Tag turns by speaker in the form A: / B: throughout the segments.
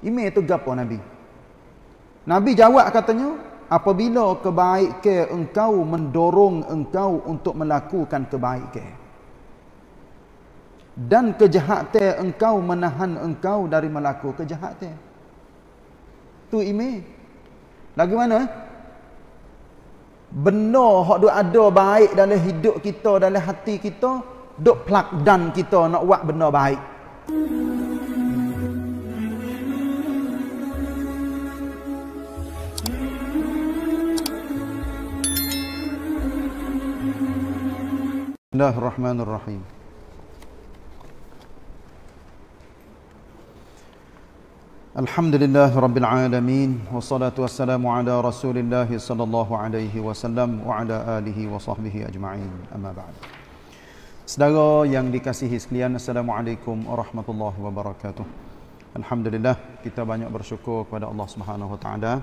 A: Ini itu gapo Nabi. Nabi jawab katanya, apabila ke engkau mendorong engkau untuk melakukan kebaik ke Dan kejahatan engkau menahan engkau dari melakukan kejahatan. Tu ime. Lagi mana? Benda hak ada baik dalam hidup kita, dalam hati kita, duk plak dan kita nak buat benda baik. -hmm. الله الرحمن الرحيم الحمد لله رب العالمين والصلاة والسلام على رسول الله صلى الله عليه وسلم وعلى آله وصحبه أجمعين أما بعد Saudara yang dikasihi sekalian, Assalamualaikum warahmatullahi wabarakatuh. Alhamdulillah, kita banyak bersyukur kepada Allah Subhanahu wa taala.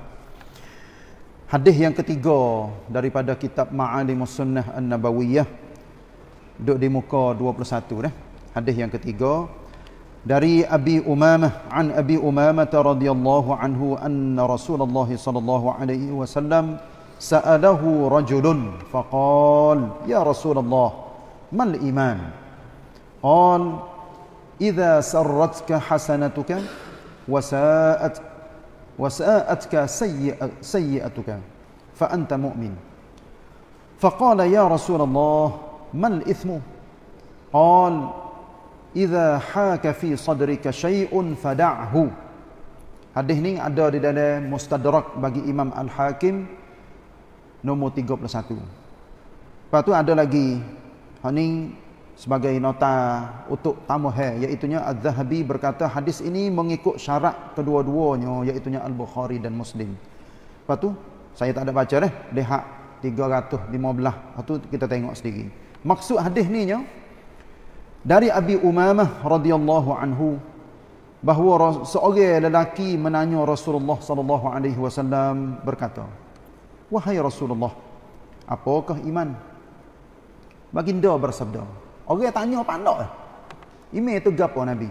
A: Hadis yang ketiga daripada kitab Ma'alimus Sunnah An-Nabawiyah duk di muka 21 dah. Hadis yang ketiga dari Abi Umamah an Abi Umamah radhiyallahu anhu anna Rasulullah sallallahu alaihi wasallam sa'alahu rajulun faqal ya Rasulullah mal iman qal idza sarratka hasanatuka wasa'at wasa'atka sayyi'atuka fa anta mu'min faqala ya Rasulullah ما الإثم؟ قال إذا حاك في صدرك شيء فدعه Hadis ni ada di dalam mustadrak bagi Imam Al-Hakim nombor 31. Lepas tu ada lagi ini sebagai nota untuk tamuh iaitu Az-Zahabi berkata hadis ini mengikut syarak kedua-duanya iaitu Al-Bukhari dan Muslim. Patu saya tak ada baca dah lihat 315. Lepas tu kita tengok sendiri. Maksud hadis ni dari Abi Umamah radhiyallahu anhu bahawa seorang lelaki menanya Rasulullah sallallahu alaihi wasallam berkata, "Wahai Rasulullah, apakah iman?" Baginda bersabda, "Orang yang tanya apa nak? Iman itu gapo Nabi?"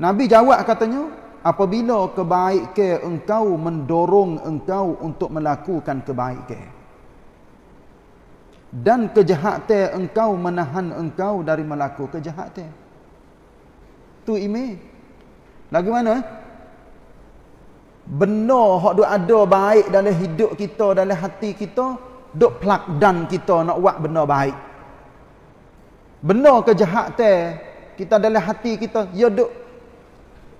A: Nabi jawab katanya, "Apabila kebaikan engkau mendorong engkau untuk melakukan kebaikan." dan kejahatan engkau menahan engkau dari melakukan kejahatan tu ime lagu mana benda hak duk ada baik dalam hidup kita dalam hati kita duk plak dan kita nak buat benda baik benda kejahatan kita dalam hati kita ya duk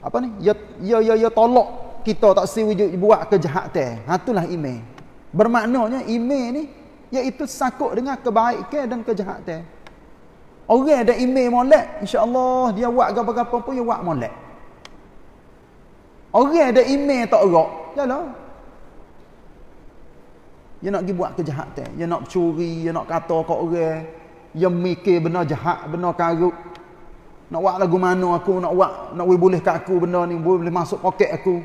A: apa ni ya ya ya, ya tolak kita tak si buat kejahatan ha itulah ime bermaknanya ime ni iaitu sakut dengan kebaikan dan kejahatan. Orang ada imej molek, insya-Allah dia buat gapo-gapo pun dia buat molek. Orang ada imej tak erok, jalah. Dia nak pergi buat kejahatan, dia nak curi, dia nak kata kat orang, dia mikir benda jahat, benda karuk. Nak buat lagu mana aku nak buat, nak we boleh kat aku benda ni, boleh masuk poket aku.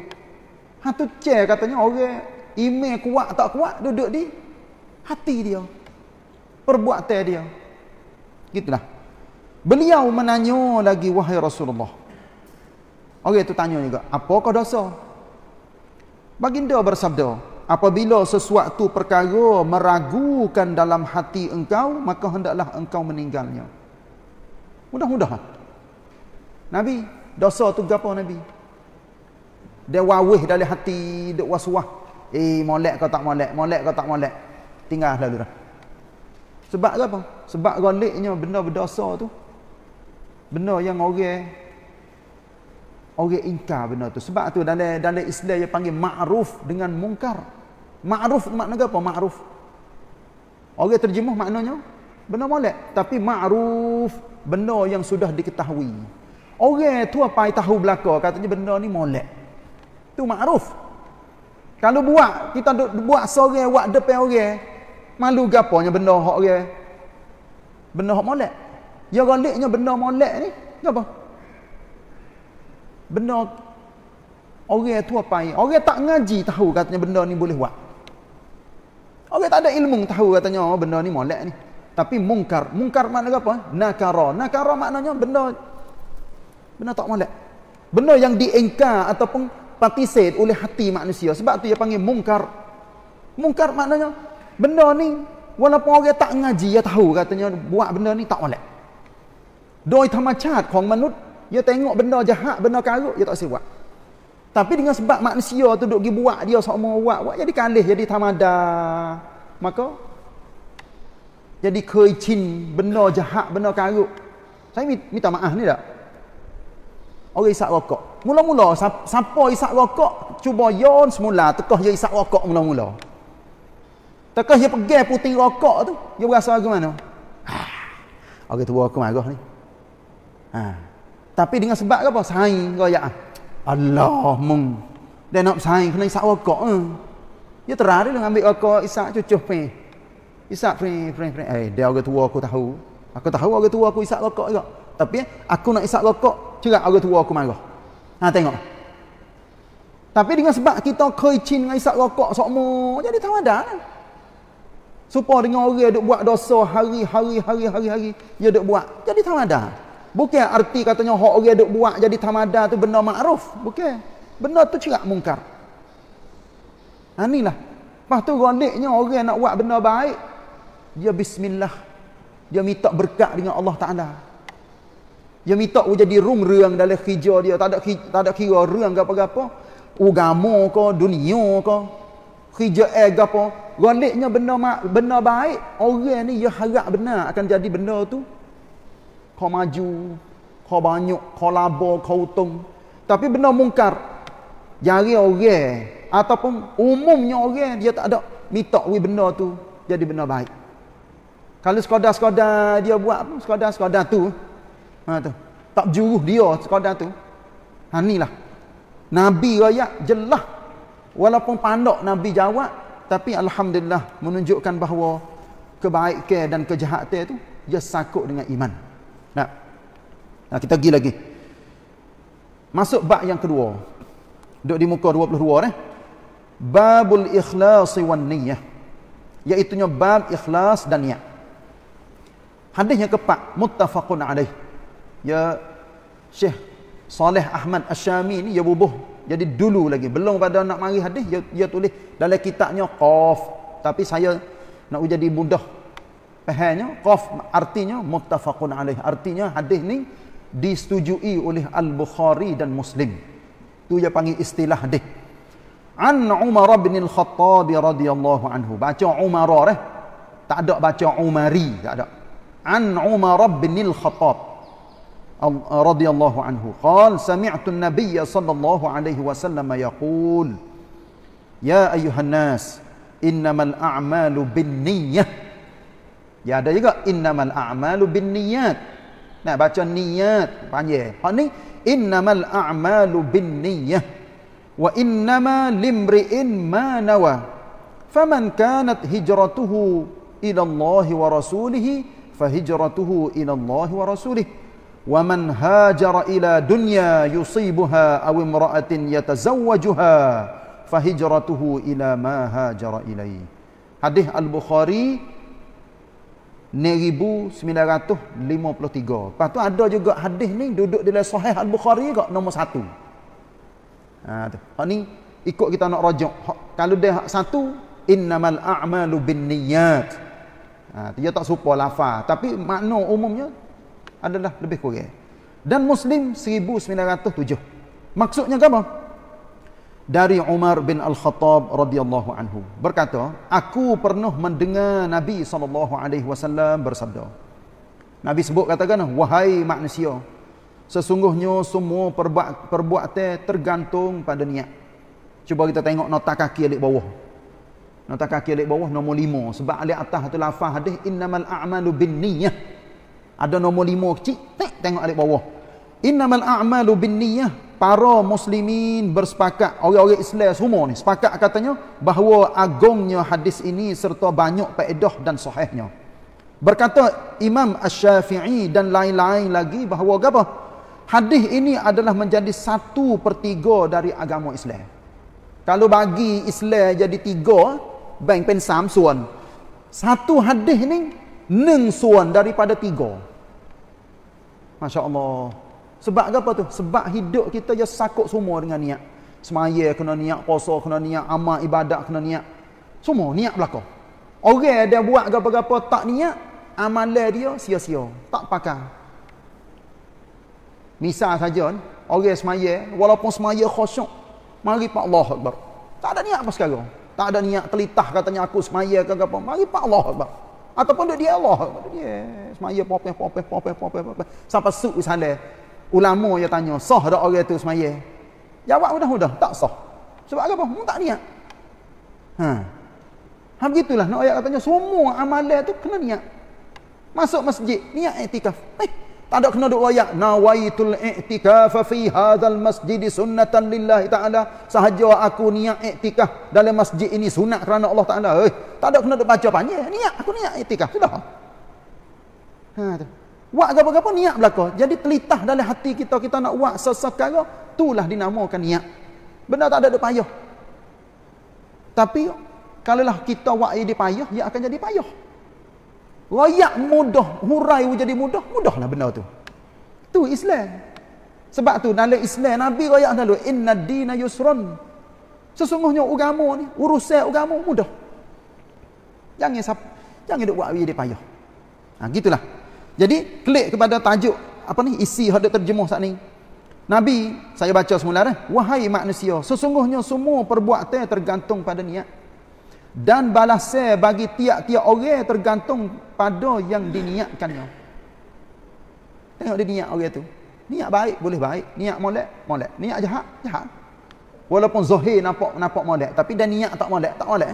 A: Ha tu cer katanya orang ime kuat tak kuat duduk di hati dia perbuatan dia gitulah beliau menanya lagi wahai Rasulullah orang okay, tu tanya juga apakah dosa baginda bersabda apabila sesuatu perkara meragukan dalam hati engkau maka hendaklah engkau meninggalnya mudah-mudahan nabi dosa tu gapo nabi dia wawih dari hati dia waswah eh molek ke tak molek molek kau tak molek tinggal lalu dah. Sebab apa? Sebab goliknya benda berdosa tu. Benda yang orang orang ingkar benda tu. Sebab tu dalam dalam Islam dia panggil ma'ruf dengan mungkar. Ma'ruf makna apa? Ma'ruf. Orang terjemuh maknanya benda molek, tapi ma'ruf benda yang sudah diketahui. Orang tu apa yang tahu belaka katanya benda ni molek. Tu ma'ruf. Kalau buat kita buat sore buat depan orang malu gapanya benda hak orang benda hak molek ya galaknya benda molek ni ya apa benda orang tu apa ni orang tak ngaji tahu katanya benda ni boleh buat orang tak ada ilmu tahu katanya oh, benda ni molek ni tapi mungkar mungkar mana apa nakara nakara maknanya benda benda tak molek benda yang diengkar ataupun patisid oleh hati manusia sebab tu dia panggil mungkar mungkar maknanya benda ni walaupun orang tak ngaji dia tahu katanya buat benda ni tak boleh doi termacat kong manut dia tengok benda jahat benda karut dia tak sibuk tapi dengan sebab manusia tu duk pergi buat dia sama buat buat jadi kalih jadi tamada maka jadi kecin benda jahat benda karut saya minta maaf ni tak orang isap rokok mula-mula siapa isap rokok cuba yon semula tekah dia isap rokok mula-mula Takkan dia pergi putih rokok tu. Dia berasa macam mana? Ha. tu tua aku marah ni. Ha. Tapi dengan sebab apa? Saing kau ya. Ah. Allah mung. Dia nak saing kena isap rokok. Ha. Dia terari dia ambil rokok isap cucuh pen. Isap pen, pen, pen. Eh, dia orang tua aku tahu. Aku tahu orang tua aku isap rokok juga. Tapi eh, aku nak isap rokok, cerak orang tua aku marah. Ha, tengok. Tapi dengan sebab kita kecin dengan isap rokok, sokmo, jadi tak ada lah. Supaya dengan orang yang buat dosa hari-hari-hari-hari-hari, dia duk buat. Jadi tamada. Bukan arti katanya orang yang duk buat jadi tamada tu benda ma'ruf. Bukan. Benda tu cerak mungkar. Anilah. Ha, Lepas tu goniknya orang yang nak buat benda baik, dia bismillah. Dia minta berkat dengan Allah Ta'ala. Dia minta jadi rum ruang dalam hijau dia. Tak ada, tak ada kira ruang ke apa-apa. Ugamu ke, dunia ke hijaah eh, ke apa galaknya benda mak benda baik orang ni dia ya harap benar akan jadi benda tu kau maju kau banyak kau labo kau utung. tapi benda mungkar jari orang ataupun umumnya orang dia tak ada minta we benda tu jadi benda baik kalau sekadar-sekadar dia buat apa sekadar-sekadar tu ha tu tak juruh dia sekadar tu ha inilah nabi raya jelah Walaupun pandok Nabi jawab, tapi Alhamdulillah menunjukkan bahawa kebaikan dan kejahatan itu ia sakut dengan iman. Nah, nah kita pergi lagi. Masuk bab yang kedua. Duduk di muka 22 eh. Babul ikhlasi wan niyah. Iaitunya bab ikhlas dan niat. Hadis yang keempat, muttafaqun alaih. Ya Syekh Saleh Ahmad Asyami ni ya bubuh jadi dulu lagi belum pada nak mari hadis dia, dia tulis dalam kitabnya qaf. Tapi saya nak jadi mudah fahamnya qaf artinya muttafaqun alaih. Artinya hadis ni disetujui oleh Al-Bukhari dan Muslim. Tu dia panggil istilah hadis. An Umar bin Al-Khattab radhiyallahu anhu. Baca Umar eh. Tak ada baca Umari, tak ada. An Umar bin Al-Khattab رضي الله عنه قال سمعت النبي صلى الله عليه وسلم يقول يا أيها الناس إنما الأعمال بالنية يا دقيقة إنما الأعمال بالنيات نعم بعد النيات إنما الأعمال بالنية وإنما لامرئ ما نوى فمن كانت هجرته إلى الله ورسوله فهجرته إلى الله ورسوله ومن هاجر إلى دنيا يصيبها أو امرأة يتزوجها فهجرته إلى ما هاجر إليه Hadis Al-Bukhari 1953. Lepas tu ada juga hadis ni duduk di dalam sahih Al-Bukhari juga nombor satu. Ini ha, ikut kita nak rajuk. kalau dia satu, innamal a'malu bin niyat. Ha, dia tak supa lafaz. Tapi makna umumnya adalah lebih kurang. Dan Muslim 1907. Maksudnya apa? Dari Umar bin Al-Khattab radhiyallahu anhu berkata, aku pernah mendengar Nabi saw bersabda. Nabi sebut katakan, wahai manusia, sesungguhnya semua perbuatan tergantung pada niat. Cuba kita tengok nota kaki alik bawah. Nota kaki alik bawah nombor lima. Sebab alik atas itu lafah hadis, innamal a'malu bin niyah ada nombor lima kecil tek tengok alik bawah innamal a'malu binniyah para muslimin bersepakat orang-orang Islam semua ni sepakat katanya bahawa agungnya hadis ini serta banyak faedah dan sahihnya berkata Imam Asy-Syafi'i dan lain-lain lagi bahawa apa hadis ini adalah menjadi satu pertiga dari agama Islam kalau bagi Islam jadi tiga bang pen suan satu hadis ni neng suan daripada tiga. Masya Allah. Sebab apa tu? Sebab hidup kita ya sakut semua dengan niat. Semaya kena niat, puasa kena niat, amal ibadat kena niat. Semua niat berlaku. Orang dia buat apa-apa tak niat, Amal dia sia-sia. Tak pakai. Misal saja, orang semaya, walaupun semaya khusyuk, mari Pak Allah Akbar. Tak ada niat apa sekarang. Tak ada niat telitah katanya aku semaya ke apa. Mari Pak Allah Akbar ataupun duduk di Allah dia semaya popeh popeh popeh popeh popeh sampai suk sana ulama yang tanya sah tak orang tu semaya jawab sudah sudah tak sah sebab apa mu tak niat ha ha begitulah nak ayat katanya semua amalan tu kena niat masuk masjid niat itikaf eh tak ada kena duk royak. Nawaitul i'tikaf fi hadzal masjid sunnatan lillah ta'ala. Sahaja aku niat i'tikaf dalam masjid ini sunat kerana Allah Ta'ala. Hei, eh, tak ada kena duk baca panjang. Niat aku niat i'tikaf. Sudah. Ha tu. Buat apa-apa niat belaka. Jadi telitah dalam hati kita kita nak buat sesekala itulah dinamakan niat. Benda tak ada duk payah. Tapi kalaulah kita buat ia dipayah, ia akan jadi payah. Rakyat mudah, hurai jadi mudah, mudahlah benda tu. Tu Islam. Sebab tu dalam Islam Nabi rakyat dulu inna dina yusrun. Sesungguhnya agama ni, urusan agama mudah. Jangan jangan duk buat wei dia payah. Ha gitulah. Jadi klik kepada tajuk apa ni isi hak dia terjemuh saat ni. Nabi saya baca semula dah. Wahai manusia, sesungguhnya semua perbuatan tergantung pada niat dan balasan bagi tiap-tiap orang tergantung pada yang diniatkannya tengok dia niat orang tu niat baik boleh baik niat molek molek niat jahat jahat walaupun zahir nampak nampak molek tapi dia niat tak molek tak molek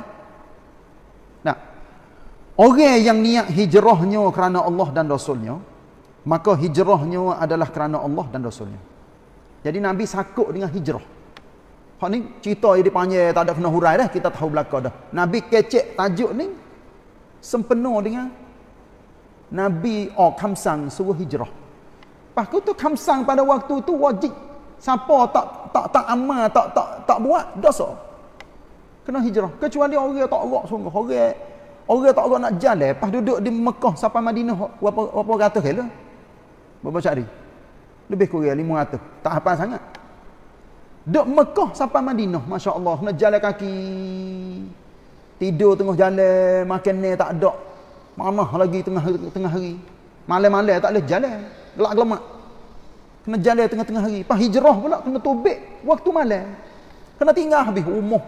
A: nah orang yang niat hijrahnya kerana Allah dan rasulnya maka hijrahnya adalah kerana Allah dan rasulnya jadi nabi sakut dengan hijrah Hak ni cerita yang dipanggil tak ada kena hurai dah. Kita tahu belakang dah. Nabi kecek tajuk ni sempena dengan Nabi oh, Kamsang suruh hijrah. Lepas tu Kamsang pada waktu tu wajib. Siapa tak tak tak amal, tak tak tak buat, dosa. Kena hijrah. Kecuali orang yang tak rak sungguh. Orang orang tak rak nak jalan. Lepas duduk di Mekah sampai Madinah, berapa, berapa ratus ke lah? Berapa cari? Lebih kurang 500. Tak apa sangat. Duk Mekah sampai Madinah, masya-Allah, kena jalan kaki. Tidur tengah jalan, makan tak ada. Mamah lagi tengah tengah hari. Malam-malam tak boleh jalan. Gelak-gelamak. Kena jalan tengah-tengah hari. Pas hijrah pula kena tobek waktu malam. Kena tinggal habis umuh.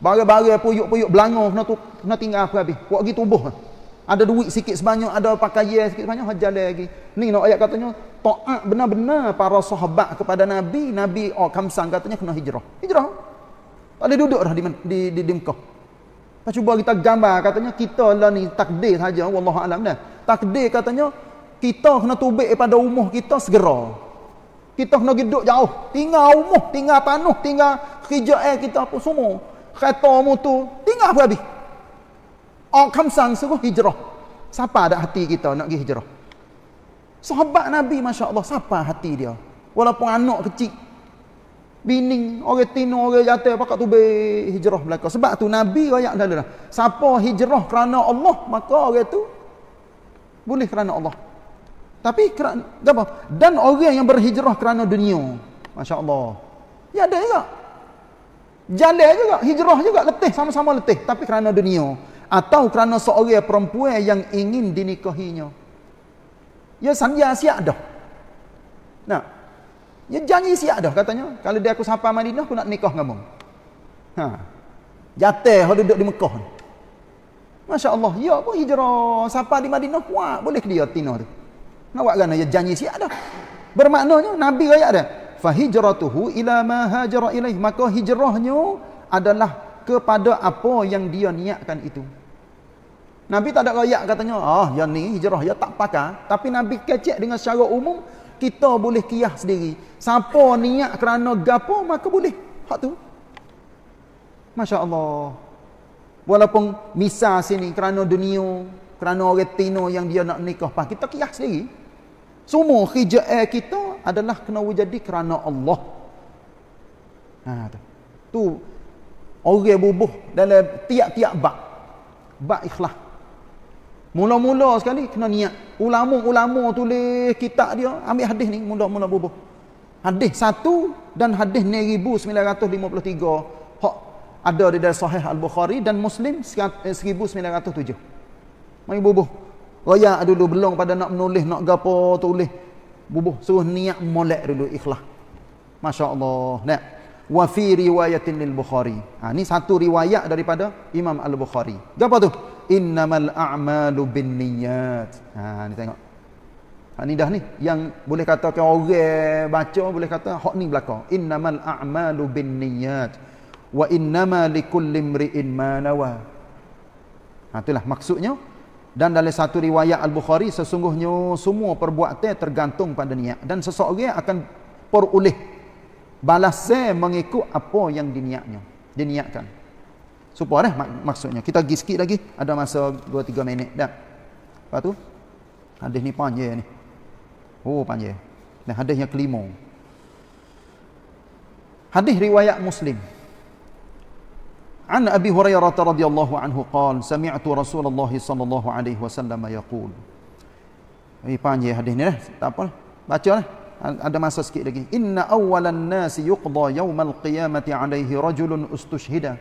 A: Barang-barang puyuk-puyuk belanga kena tu kena tinggal habis. Waktu tubuh. Lah ada duit sikit sebanyak, ada pakaian sikit sebanyak, jalan lagi. Ni nak ayat katanya, ta'at benar-benar para sahabat kepada Nabi, Nabi oh, Kamsang katanya kena hijrah. Hijrah. Tak boleh duduk dah di, di, di, di Mekah. Kita cuba kita gambar katanya, kita lah ni takdir saja, Allah Alam dah. Takdir katanya, kita kena tubik daripada umur kita segera. Kita kena duduk jauh. Tinggal umur, tinggal tanuh, tinggal kerja air eh kita apa semua. Kereta tu tinggal apa habis. Oh, kamsang suruh hijrah. Siapa ada hati kita nak pergi hijrah? Sahabat Nabi, Masya Allah, siapa hati dia? Walaupun anak kecil. Bini, orang tino, orang jatuh, pakat tu hijrah belakang. Sebab tu Nabi ayat dah dah. Siapa hijrah kerana Allah, maka orang tu boleh kerana Allah. Tapi kerana, apa? Dan orang yang berhijrah kerana dunia. Masya Allah. Ya ada juga. Jalil juga, hijrah juga, letih, sama-sama letih. Tapi kerana dunia atau kerana seorang perempuan yang ingin dinikahinya. Ya sanja siap dah. Nah. Ya janji siap dah katanya. Kalau dia aku sampai Madinah aku nak nikah dengan kamu. Ha. Jatuh hok duduk di Mekah. Masya-Allah, ya pun hijrah sampai di Madinah kuat boleh ke dia tina tu. Nak buat ya janji siap dah. Bermaknanya Nabi ayat dia, fa hijratuhu ila ma hajara ilaih. Maka hijrahnya adalah kepada apa yang dia niatkan itu. Nabi tak ada layak katanya, ah yang ni hijrah, ya tak pakar. Tapi Nabi kecek dengan secara umum, kita boleh kiyah sendiri. Siapa niat kerana gapo maka boleh. Hak tu. Masya Allah. Walaupun misa sini kerana dunia, kerana retino yang dia nak nikah, pak kita kiyah sendiri. Semua hijrah eh, kita adalah kena wujudi kerana Allah. Ha, tu. tu. Orang bubuh dalam tiap-tiap bak. Bak ikhlas. Mula-mula sekali kena niat. Ulama-ulama tulis kitab dia, ambil hadis ni mula-mula bubuh. Hadis satu dan hadis 1953 hak ada di dalam sahih Al-Bukhari dan Muslim 1907. Eh, Mai bubuh. Raya dulu belum pada nak menulis, nak gapo tulis. Bubuh suruh niat molek dulu ikhlas. Masya-Allah. Nah, wa fi riwayatin lil Bukhari. Ha, ini satu riwayat daripada Imam Al-Bukhari. Gapo tu? innamal a'malu bin niyat. Ha ni tengok. Ha ni dah ni yang boleh kata ke orang baca boleh kata hak ni belakang. Innamal a'malu bin niyat wa innama likulli imri'in ma nawa. Ha itulah maksudnya dan dalam satu riwayat al-Bukhari sesungguhnya semua perbuatan tergantung pada niat dan seseorang akan peroleh balasnya mengikut apa yang diniatnya diniatkan. Supaya dah mak maksudnya. Kita pergi sikit lagi. Ada masa 2-3 minit dah. Lepas tu. Hadis ni panjang ni. Oh panjang. Dan hadis yang kelima. Hadis riwayat Muslim. An Abi Hurairah radhiyallahu anhu qaal sami'tu Rasulullah sallallahu alaihi wasallam ayakul Ini eh, panjang hadis ni dah. Tak apa. Baca lah. Ada masa sikit lagi. Inna awalan nasi yuqda yawmal qiyamati alaihi rajulun ustushhida.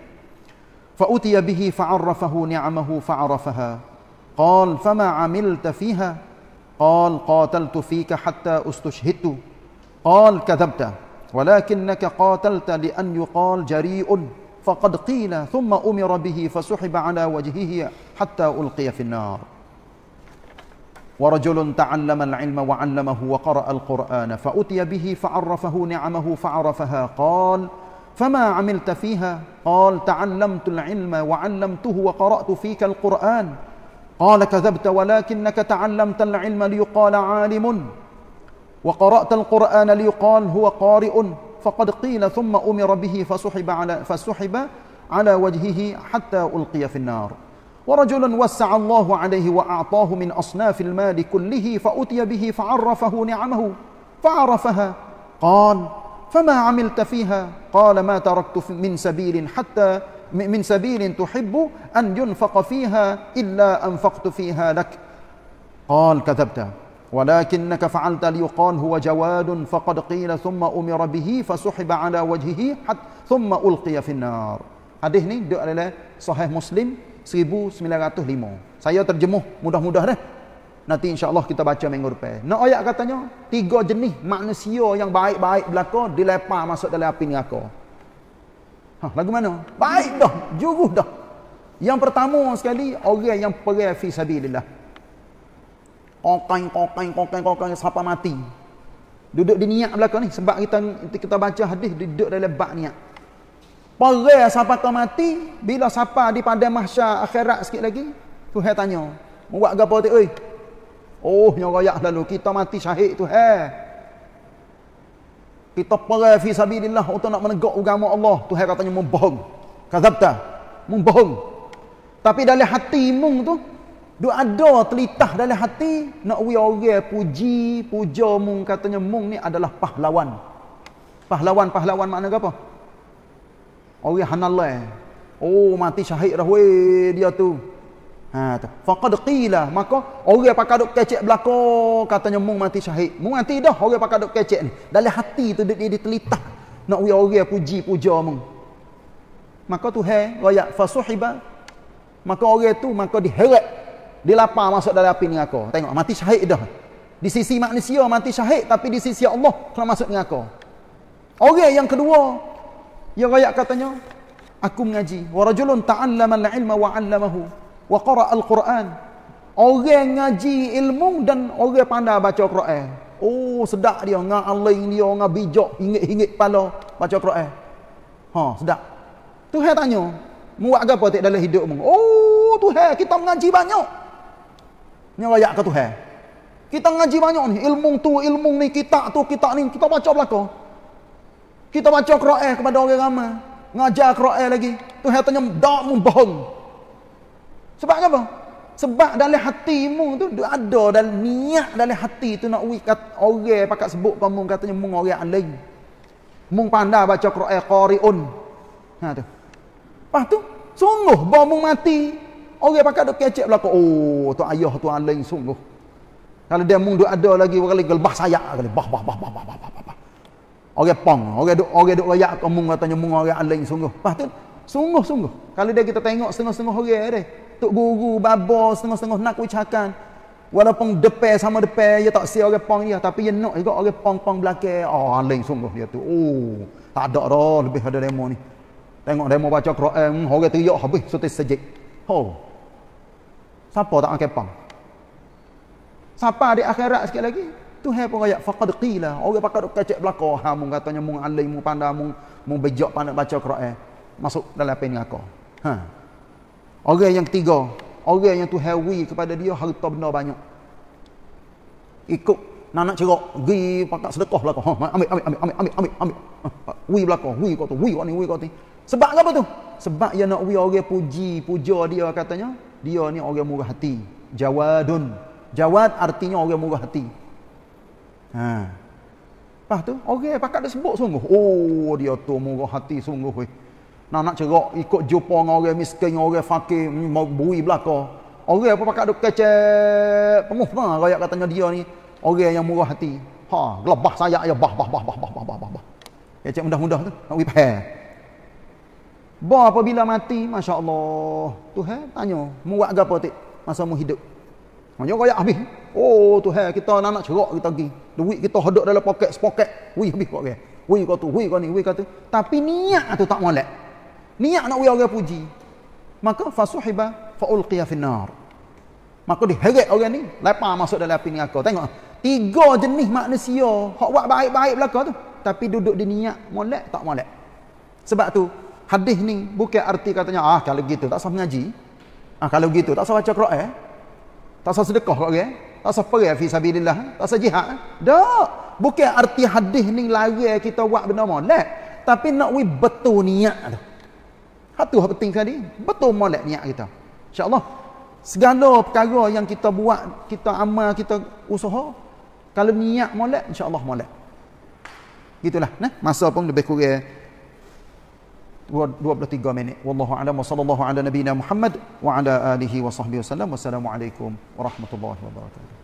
A: فأتي به فعرفه نعمه فعرفها قال فما عملت فيها قال قاتلت فيك حتى استشهدت قال كذبت ولكنك قاتلت لأن يقال جريء فقد قيل ثم أمر به فسحب على وجهه حتى ألقي في النار ورجل تعلم العلم وعلمه وقرأ القرآن فأتي به فعرفه نعمه فعرفها قال فما عملت فيها قال تعلمت العلم وعلمته وقرأت فيك القرآن قال كذبت ولكنك تعلمت العلم ليقال عالم وقرأت القرآن ليقال هو قارئ فقد قيل ثم أمر به فسحب على, فسحب على وجهه حتى ألقي في النار ورجلا وسع الله عليه وأعطاه من أصناف المال كله فأتي به فعرفه نعمه فعرفها قال فما عملت فيها قال ما تركت من سبيل حتى من سبيل تحب أن ينفق فيها إلا أنفقت فيها لك قال كذبت ولكنك فعلت ليقال هو جواد فقد قيل ثم أمر به فسحب على وجهه حتى ثم ألقي في النار هذه ni صحيح مسلم سيبو Muslim 1905. Saya terjemuh mudah-mudah dah. Nanti insya Allah kita baca minggu depan. Nak ayat katanya, tiga jenis manusia yang baik-baik berlaku, dilepa masuk dalam api neraka. Ha, lagu mana? Baik dah, juruh dah. Yang pertama sekali, orang yang pergi fi sabilillah. Kokain, kokain, kokain, kokain, siapa mati. Duduk di niat belakang ni. Sebab kita kita baca hadis, duduk dalam bak niat. Perai siapa kau mati, bila siapa di pada mahsyar akhirat sikit lagi, tu saya tanya. Buat gapa tu, oi, Oh, yang royak lalu. Kita mati syahid tu. Hei. Kita perai fi sabidillah untuk nak menegak agama Allah. tu Tuhan katanya membohong. Kazabta. Membohong. Tapi dalam hati mung tu, dia ada telitah dalam hati, nak uya uya puji, puja mung katanya mung ni adalah pahlawan. Pahlawan, pahlawan makna apa? Uya hanallah. Oh, mati syahid dah weh dia tu. Ha tu. Faqad qila maka orang pakai dok kecek belako katanya mung mati syahid. Mung mati dah orang pakai dok kecek ni. Dalam hati tu dia ditelitah nak we orang puji puja mung. Maka tu he raya fasuhiba maka orang tu maka diheret dilapar masuk dalam api ni aku. Tengok mati syahid dah. Di sisi manusia mati syahid tapi di sisi Allah kena masuk ni aku. Orang yang kedua yang raya katanya aku mengaji wa rajulun ta'allama al-ilma wa 'allamahu wa qara al-Quran. Orang ngaji ilmu dan orang pandai baca Quran. Oh sedap dia ngah Allah ini dia ngah bijak hingit-hingit kepala baca Quran. Ha sedap. Tuhan tanya, "Muak apa tak dalam hidupmu?" Oh Tuhan, kita mengaji banyak. Ni layak ke Tuhan? Kita ngaji banyak ni, ilmu tu, ilmu ni, kita tu, kita ni, kita baca belaka. Kita baca Quran kepada orang ramai. Ngajar Quran lagi. Tuhan tanya, "Dak mu bohong?" Sebab apa? Sebab dalam hatimu tu ada dan niat dalam hati tu nak ui kat orang pakak sebut kamu katanya mung orang alim. Mung pandai baca Quran qariun. Ha tu. Pas tu sungguh ba mung mati. Orang pakak dok kecek belaka, oh tu ayah tu alim sungguh. Kalau dia mung ada lagi orang lagi saya kali bah bah bah bah bah bah. bah, bah. Orang pong, orang dok orang dok layak kamu katanya mung orang alim sungguh. Pas tu sungguh sungguh. Kalau dia kita tengok setengah-setengah orang dia Tok guru, babo, setengah-setengah nak ucapkan. Walaupun depan sama depe, dia tak siap orang pong dia. Tapi dia nak juga orang pong-pong belakang. Oh, ah, alin sungguh dia tu. Oh, tak ada dah lebih ada demo ni. Tengok demo baca Quran, hmm, orang teriak habis, sotis sejik. Oh. Siapa tak akan pang? Siapa di akhirat sikit lagi? Tu hai pun kaya, faqad qila. Orang pakai kacik belakang. Ha, mung katanya, mung alin, mung pandang, mung, bejak pandang baca Quran. Masuk dalam apa ni aku. Haa. Orang yang ketiga, orang yang tu wi kepada dia harta benda banyak. Ikut nak nak cerok, gi pakak sedekah lah kau. Ha, ambil ambil ambil ambil ambil ambil. ambil. Ha, wi belako, wi kau tu, wi kau ni, wi kau tu. Sebab apa tu? Sebab dia nak wi orang puji, puja dia katanya, dia ni orang murah hati. Jawadun. Jawad artinya orang murah hati. Ha. Lepas tu, orang pakak dia sebut sungguh. Oh, dia tu murah hati sungguh. Weh nak nak cerok ikut jumpa dengan orang miskin orang fakir hmm, mau bui belaka orang apa pakak duk kecek penuh pun lah, rakyat katanya dia ni orang yang murah hati ha gelebah saya ya bah bah bah bah bah bah bah bah bah ya cek mudah-mudah tu nak pergi pahal Ba apabila mati, masya-Allah. Tuhan tanya, "Muat gapo tik masa mu hidup?" Manyo koyak habis. Oh Tuhan, kita nak nak cerok kita pergi. Duit kita hodok dalam poket, sepoket. Wui habis kok ke? Wui kau tu, wui kau ni, wui kau tu. Tapi niat tu tak molek niat nak orang puji maka fasuhiba faulqiya finnar maka diheret orang ni lepas masuk dalam api ni aku tengok tiga jenis manusia hak buat baik-baik belaka tu tapi duduk di niat molek tak molek sebab tu hadis ni bukan arti katanya ah kalau gitu tak usah mengaji ah kalau gitu tak usah baca Quran eh? tak usah sedekah orang eh? tak usah perang fi sabilillah tak usah jihad eh? dak bukan arti hadis ni larang kita buat benda molek tapi nak we betul niat tu Hatu yang penting tadi, betul molek niat kita. Insya-Allah segala perkara yang kita buat, kita amal, kita usaha, kalau niat molek, insya-Allah molek. Gitulah, nah, masa pun lebih kurang 23 minit. Wallahu a'lam wa sallallahu ala nabiyyina Muhammad wa ala alihi wa sahbihi wasallam. Wassalamualaikum warahmatullahi wabarakatuh.